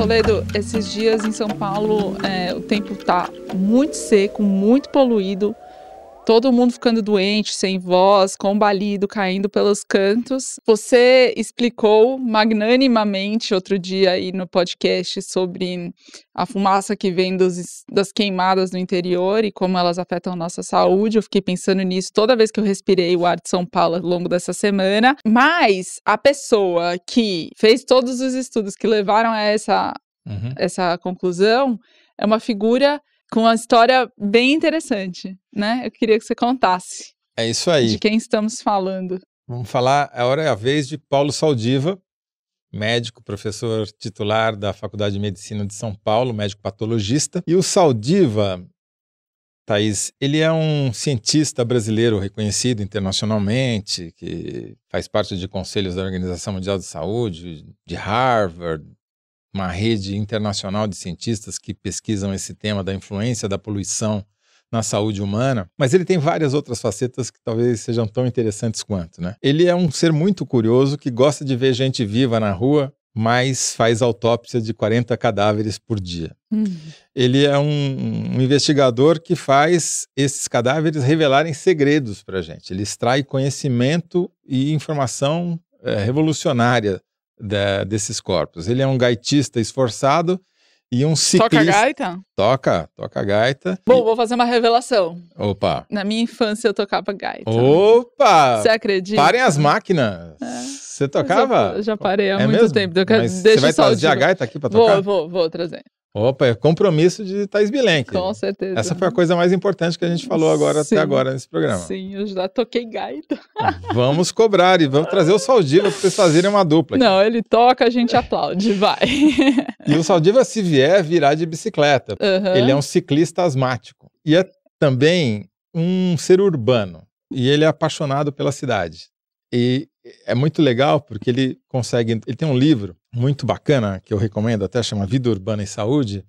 Toledo, esses dias em São Paulo é, o tempo está muito seco, muito poluído todo mundo ficando doente, sem voz, combalido, caindo pelos cantos. Você explicou magnanimamente outro dia aí no podcast sobre a fumaça que vem dos, das queimadas no interior e como elas afetam a nossa saúde. Eu fiquei pensando nisso toda vez que eu respirei o ar de São Paulo ao longo dessa semana. Mas a pessoa que fez todos os estudos que levaram a essa, uhum. essa conclusão é uma figura com uma história bem interessante, né? Eu queria que você contasse. É isso aí. De quem estamos falando. Vamos falar, a hora é a vez de Paulo Saldiva, médico, professor titular da Faculdade de Medicina de São Paulo, médico patologista. E o Saldiva, Thaís, ele é um cientista brasileiro reconhecido internacionalmente, que faz parte de conselhos da Organização Mundial de Saúde, de Harvard, uma rede internacional de cientistas que pesquisam esse tema da influência da poluição na saúde humana, mas ele tem várias outras facetas que talvez sejam tão interessantes quanto, né? Ele é um ser muito curioso que gosta de ver gente viva na rua, mas faz autópsia de 40 cadáveres por dia. Uhum. Ele é um, um, investigador que faz esses cadáveres revelarem segredos para gente. Ele extrai conhecimento e informação é, revolucionária desses corpos. Ele é um gaitista esforçado e um ciclista. Toca gaita? Toca, toca gaita. Bom, e... vou fazer uma revelação. Opa. Na minha infância eu tocava gaita. Opa! Você acredita? Parem as máquinas. É. Você tocava? Eu já, já parei há é muito mesmo? tempo. Então eu quero, você vai trazer a gaita aqui para tocar? Vou, vou, vou trazer. Opa, é compromisso de Thais Bilenque. Com certeza. Essa foi a coisa mais importante que a gente falou agora Sim. até agora nesse programa. Sim, eu já toquei gaita. Vamos cobrar e vamos trazer o Saldiva para vocês fazerem uma dupla. Aqui. Não, ele toca, a gente aplaude, vai. E o Saldiva, se vier, virá de bicicleta. Uhum. Ele é um ciclista asmático. E é também um ser urbano. E ele é apaixonado pela cidade. E é muito legal porque ele consegue. Ele tem um livro muito bacana que eu recomendo, até chama Vida Urbana e Saúde,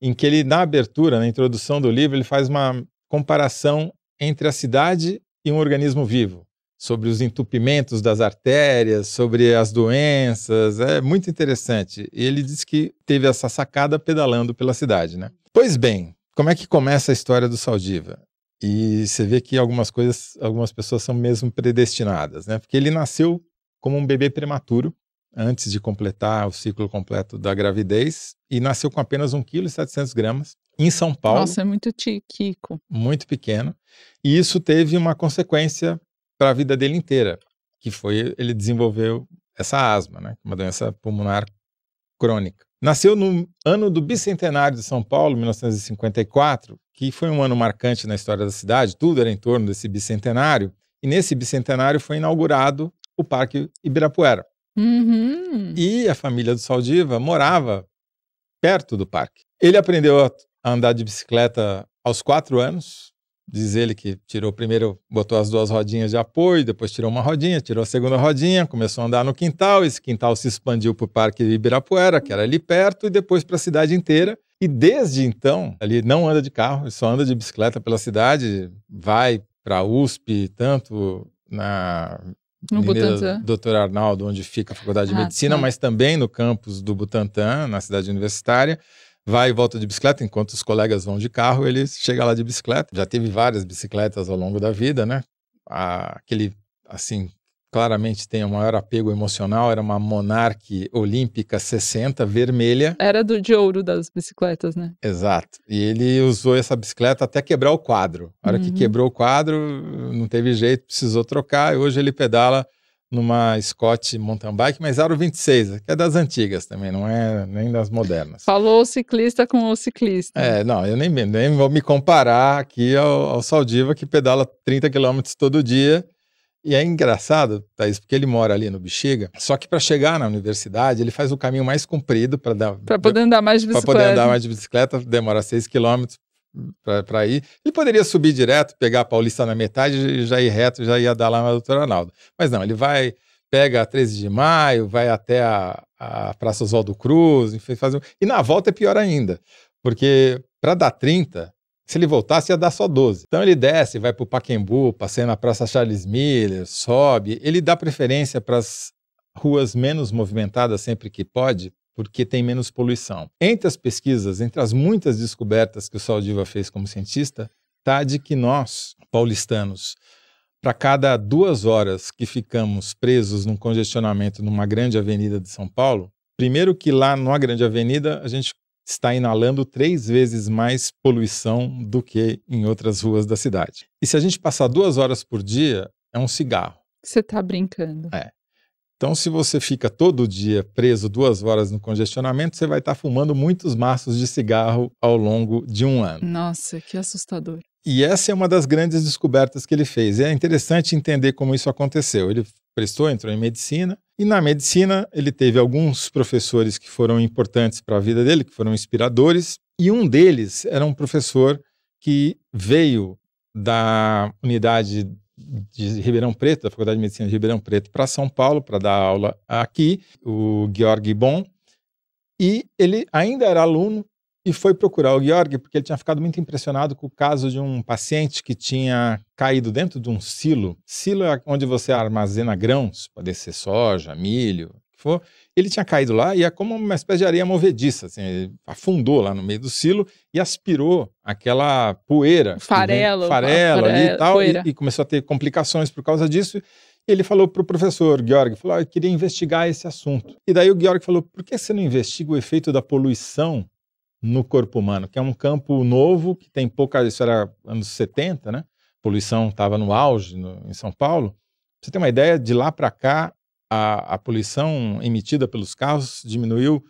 em que ele, na abertura, na introdução do livro, ele faz uma comparação entre a cidade e um organismo vivo, sobre os entupimentos das artérias, sobre as doenças. É muito interessante. E ele diz que teve essa sacada pedalando pela cidade, né? Pois bem, como é que começa a história do Saldiva? E você vê que algumas coisas, algumas pessoas são mesmo predestinadas, né? Porque ele nasceu como um bebê prematuro, antes de completar o ciclo completo da gravidez, e nasceu com apenas 1,7 kg em São Paulo. Nossa, é muito tiquico. Muito pequeno. E isso teve uma consequência para a vida dele inteira, que foi ele desenvolveu essa asma, né? Uma doença pulmonar crônica. Nasceu no ano do bicentenário de São Paulo, 1954, que foi um ano marcante na história da cidade, tudo era em torno desse bicentenário, e nesse bicentenário foi inaugurado o Parque Ibirapuera. Uhum. E a família do Saldiva morava perto do parque. Ele aprendeu a andar de bicicleta aos quatro anos, Diz ele que tirou primeiro, botou as duas rodinhas de apoio, depois tirou uma rodinha, tirou a segunda rodinha, começou a andar no quintal. Esse quintal se expandiu para o Parque Ibirapuera, que era ali perto, e depois para a cidade inteira. E desde então, ele não anda de carro, ele só anda de bicicleta pela cidade, vai para a USP, tanto na no Mineira, Dr. Arnaldo, onde fica a Faculdade de ah, Medicina, tá. mas também no campus do Butantã, na cidade universitária vai e volta de bicicleta, enquanto os colegas vão de carro, ele chega lá de bicicleta. Já teve várias bicicletas ao longo da vida, né? Aquele, assim, claramente tem o maior apego emocional, era uma Monarch Olímpica 60, vermelha. Era do, de ouro das bicicletas, né? Exato. E ele usou essa bicicleta até quebrar o quadro. A hora uhum. que quebrou o quadro, não teve jeito, precisou trocar, e hoje ele pedala numa Scott mountain bike, mas aro 26, que é das antigas também, não é nem das modernas. Falou o ciclista com o ciclista. É, não, eu nem, nem vou me comparar aqui ao, ao Saldiva, que pedala 30 km todo dia. E é engraçado, Thaís, porque ele mora ali no Bexiga, só que para chegar na universidade, ele faz o caminho mais comprido para dar... Para poder andar mais de bicicleta. Para poder andar mais de bicicleta, demora 6 quilômetros, para ir. Ele poderia subir direto, pegar a Paulista na metade e já ir reto, já ia dar lá na Doutora Arnaldo. Mas não, ele vai, pega a 13 de maio, vai até a, a Praça Oswaldo Cruz, enfim, faz um... e na volta é pior ainda, porque para dar 30, se ele voltasse ia dar só 12. Então ele desce, vai para o Paquembu, passeia na Praça Charles Miller, sobe, ele dá preferência para as ruas menos movimentadas sempre que pode, porque tem menos poluição. Entre as pesquisas, entre as muitas descobertas que o Saldiva fez como cientista, está de que nós, paulistanos, para cada duas horas que ficamos presos num congestionamento numa grande avenida de São Paulo, primeiro que lá numa grande avenida a gente está inalando três vezes mais poluição do que em outras ruas da cidade. E se a gente passar duas horas por dia, é um cigarro. Você está brincando. É. Então, se você fica todo dia preso duas horas no congestionamento, você vai estar tá fumando muitos maços de cigarro ao longo de um ano. Nossa, que assustador. E essa é uma das grandes descobertas que ele fez. E é interessante entender como isso aconteceu. Ele prestou, entrou em medicina, e na medicina ele teve alguns professores que foram importantes para a vida dele, que foram inspiradores, e um deles era um professor que veio da unidade de Ribeirão Preto, da Faculdade de Medicina de Ribeirão Preto, para São Paulo para dar aula aqui, o Georg Bon. E ele ainda era aluno e foi procurar o Georg porque ele tinha ficado muito impressionado com o caso de um paciente que tinha caído dentro de um silo. Silo é onde você armazena grãos, pode ser soja, milho, for, ele tinha caído lá e é como uma espécie de areia movediça, assim, afundou lá no meio do silo e aspirou aquela poeira, farelo, vem, né, farelo ali e tal, e, e, começou a ter complicações por causa disso. Ele falou para o professor Georg, falou, ah, eu queria investigar esse assunto. E daí o Georg falou, por que você não investiga o efeito da poluição no corpo humano, que é um campo novo, que tem pouca, isso era anos 70, né? A poluição estava no auge no, em São Paulo. Pra você tem uma ideia, de lá para cá, a, a poluição emitida pelos carros diminuiu,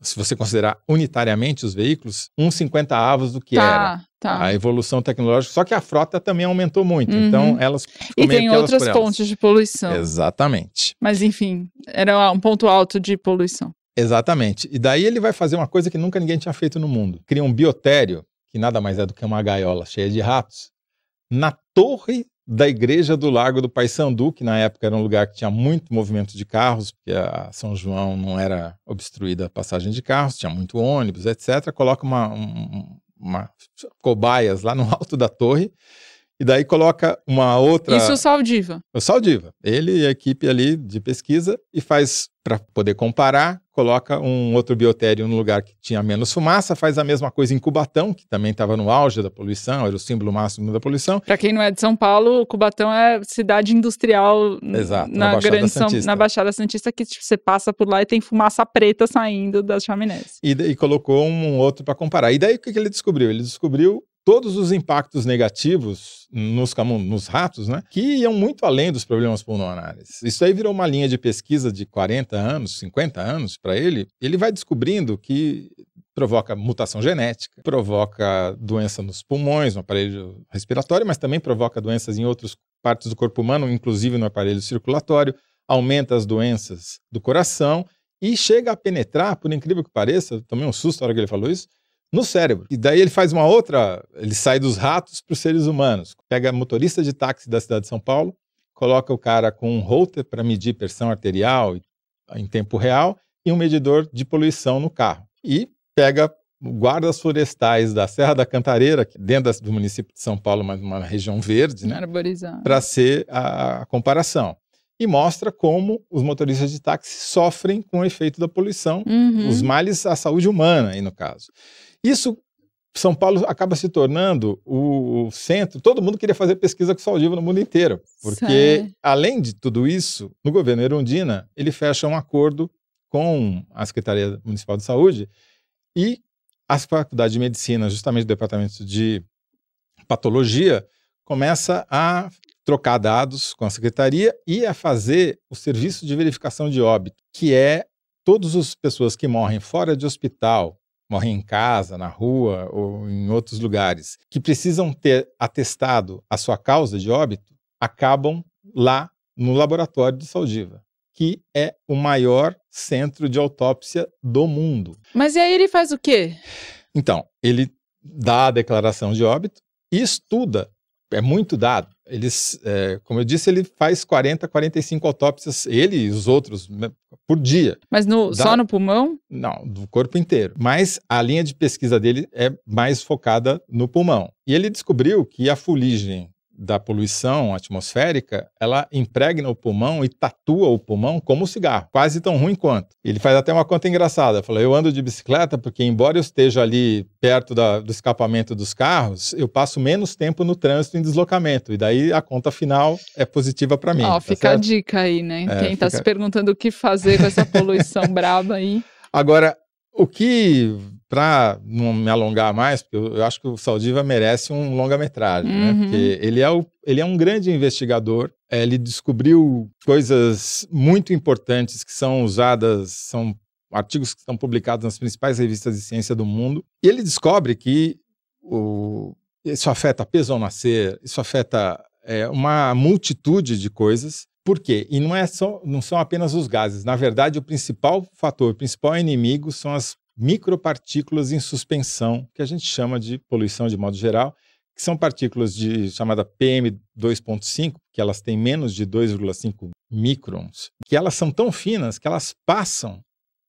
se você considerar unitariamente os veículos, uns 50 avos do que tá, era. Tá. A evolução tecnológica, só que a frota também aumentou muito, uhum. então elas E tem outras pontes de poluição. Exatamente. Mas enfim, era um ponto alto de poluição. Exatamente. E daí ele vai fazer uma coisa que nunca ninguém tinha feito no mundo. Cria um biotério, que nada mais é do que uma gaiola cheia de ratos, na torre da igreja do Lago do Paissandu, que na época era um lugar que tinha muito movimento de carros, porque a São João não era obstruída a passagem de carros, tinha muito ônibus, etc. Coloca uma, um, uma cobaias lá no alto da torre e daí coloca uma outra. Isso o Saldiva. O Saldiva. Ele e a equipe ali de pesquisa e faz, para poder comparar, coloca um outro biotério no lugar que tinha menos fumaça, faz a mesma coisa em Cubatão, que também estava no auge da poluição, era o símbolo máximo da poluição. Para quem não é de São Paulo, Cubatão é cidade industrial Exato, na, na Grande São, na Baixada Santista, que tipo, você passa por lá e tem fumaça preta saindo das chaminés. E, e colocou um outro para comparar. E daí o que, que ele descobriu? Ele descobriu todos os impactos negativos nos, nos ratos, né, que iam muito além dos problemas pulmonares. Isso aí virou uma linha de pesquisa de 40 anos, 50 anos para ele. Ele vai descobrindo que provoca mutação genética, provoca doença nos pulmões, no aparelho respiratório, mas também provoca doenças em outras partes do corpo humano, inclusive no aparelho circulatório, aumenta as doenças do coração e chega a penetrar, por incrível que pareça, tomei um susto na hora que ele falou isso, no cérebro. E daí ele faz uma outra, ele sai dos ratos para os seres humanos. Pega motorista de táxi da cidade de São Paulo, coloca o cara com um holter para medir pressão arterial ah, em tempo real e um medidor de poluição no carro. E pega guardas florestais da Serra da Cantareira, dentro do município de São Paulo, mas uma região verde, né, para ser a, comparação e mostra como os motoristas de táxi sofrem com o efeito da poluição, uhum. os males à saúde humana, aí no caso. Isso, São Paulo acaba se tornando o, o centro. Todo mundo queria fazer pesquisa com Saldiva no mundo inteiro, porque, além de tudo isso, no governo Erundina, ele fecha um acordo com a Secretaria Municipal de Saúde e as faculdades de medicina, justamente o departamento de patologia, começa a trocar dados com a secretaria e a fazer o serviço de verificação de óbito, que é todas as pessoas que morrem fora de hospital morrem em casa, na rua ou em outros lugares, que precisam ter atestado a sua causa de óbito, acabam lá no laboratório de Saldiva, que é o maior centro de autópsia do mundo. Mas e aí ele faz o quê? Então, ele dá a declaração de óbito e estuda é muito dado. Eles, é, como eu disse, ele faz 40, 45 autópsias, ele e os outros, né, por dia. Mas no, só no pulmão? Não, do corpo inteiro. Mas a linha de pesquisa dele é mais focada no pulmão. E ele descobriu que a fuligem da poluição atmosférica, ela impregna o pulmão e tatua o pulmão como o cigarro, quase tão ruim quanto. Ele faz até uma conta engraçada. Falou: eu ando de bicicleta porque, embora eu esteja ali perto da, do escapamento dos carros, eu passo menos tempo no trânsito em deslocamento. E daí a conta final é positiva para mim. Ó, tá fica certo? a dica aí, né? É, Quem está fica... se perguntando o que fazer com essa poluição braba aí. Agora, o que, para não me alongar mais, porque eu acho que o Saldiva merece um longa-metragem, né? uhum. né? Porque ele é, o, ele é um grande investigador, eh, ele descobriu coisas muito importantes que são usadas, são artigos que estão publicados nas principais revistas de ciência do mundo, e ele descobre que o, isso afeta peso ao nascer, isso afeta é, uma multitude de coisas, por quê? E não, é só, não são apenas os gases. Na verdade, o principal fator, o principal inimigo são as micropartículas em suspensão, que a gente chama de poluição de modo geral, que são partículas de chamada PM2.5, que elas têm menos de 2,5 microns, que elas são tão finas que elas passam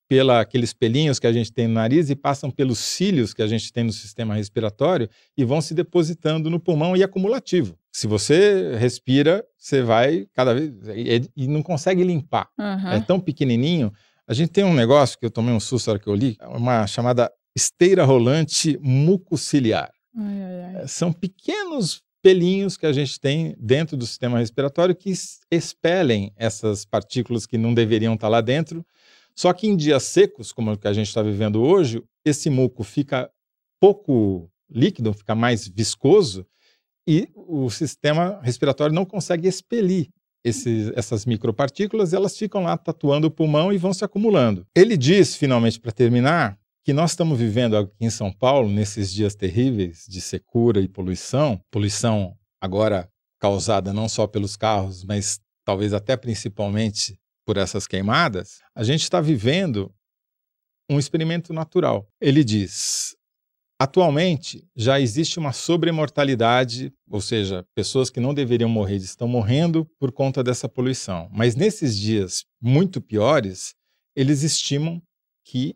pela aqueles pelinhos que a gente tem no nariz e passam pelos cílios que a gente tem no sistema respiratório e vão se depositando no pulmão e é acumulativo. Se você respira, você vai cada vez e, e não consegue limpar. Uhum. É tão pequenininho. A gente tem um negócio que eu tomei um susto na hora que eu li, uma chamada esteira rolante mucociliar. Ai, ai, ai. É, são pequenos pelinhos que a gente tem dentro do sistema respiratório que expelem essas partículas que não deveriam estar lá dentro só que em dias secos, como o que a gente está vivendo hoje, esse muco fica pouco líquido, fica mais viscoso e o sistema respiratório não consegue expelir esses, essas micropartículas, elas ficam lá tatuando o pulmão e vão se acumulando. Ele diz, finalmente, para terminar, que nós estamos vivendo aqui em São Paulo, nesses dias terríveis de secura e poluição, poluição agora causada não só pelos carros, mas talvez até principalmente por essas queimadas, a gente está vivendo um experimento natural. Ele diz: Atualmente, já existe uma sobremortalidade, ou seja, pessoas que não deveriam morrer estão morrendo por conta dessa poluição. Mas nesses dias muito piores, eles estimam que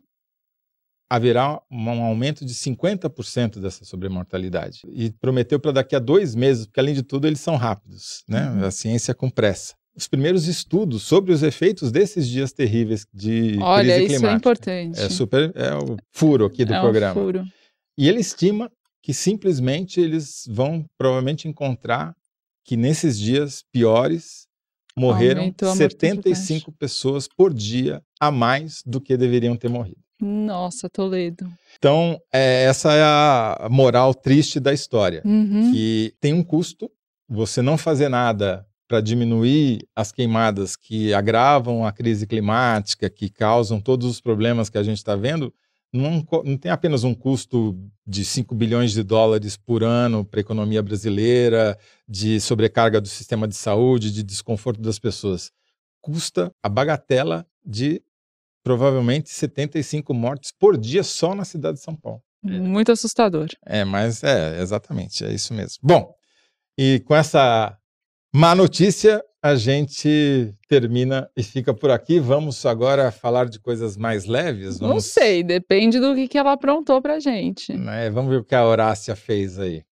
haverá um aumento de 50% dessa sobremortalidade. E prometeu para daqui a dois meses, porque além de tudo eles são rápidos, né? Uhum. A ciência com pressa os primeiros estudos sobre os efeitos desses dias terríveis de Olha, crise climática. Olha, isso é importante. É super, é o furo aqui do é programa. Um furo. E ele estima que simplesmente eles vão provavelmente encontrar que nesses dias piores morreram 75 pessoas por dia a mais do que deveriam ter morrido. Nossa, Toledo. Então, é, essa é a moral triste da história, uhum. que tem um custo. Você não fazer nada para diminuir as queimadas que agravam a crise climática, que causam todos os problemas que a gente está vendo, não, não, tem apenas um custo de 5 bilhões de dólares por ano para a economia brasileira, de sobrecarga do sistema de saúde, de desconforto das pessoas. Custa a bagatela de provavelmente 75 mortes por dia só na cidade de São Paulo. Muito assustador. É, mas é, exatamente, é isso mesmo. Bom, e com essa Má notícia, a gente termina e fica por aqui. Vamos agora falar de coisas mais leves? Vamos... Não sei, depende do que, ela aprontou pra gente. É, vamos ver o que a Horácia fez aí.